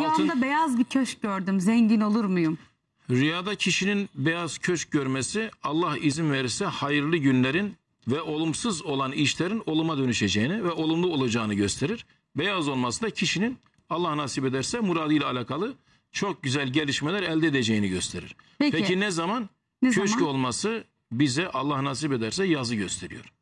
Rüyamda altın... beyaz bir köşk gördüm. Zengin olur muyum? Rüyada kişinin beyaz köşk görmesi Allah izin verirse hayırlı günlerin ve olumsuz olan işlerin oluma dönüşeceğini ve olumlu olacağını gösterir. Beyaz olması da kişinin Allah nasip ederse muradıyla alakalı çok güzel gelişmeler elde edeceğini gösterir. Peki, Peki ne zaman? Ne köşk zaman? olması bize Allah nasip ederse yazı gösteriyor.